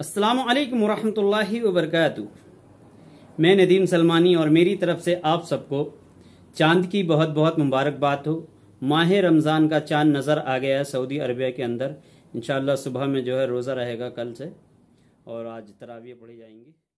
असलकम वरहि वबरक मैं नदीम सलमानी और मेरी तरफ से आप सबको चांद की बहुत बहुत मुबारकबाद हो माह रमज़ान का चांद नज़र आ गया है सऊदी अरबिया के अंदर इन सुबह में जो है रोज़ा रहेगा कल से और आज तरावियाँ पढ़ी जाएंगी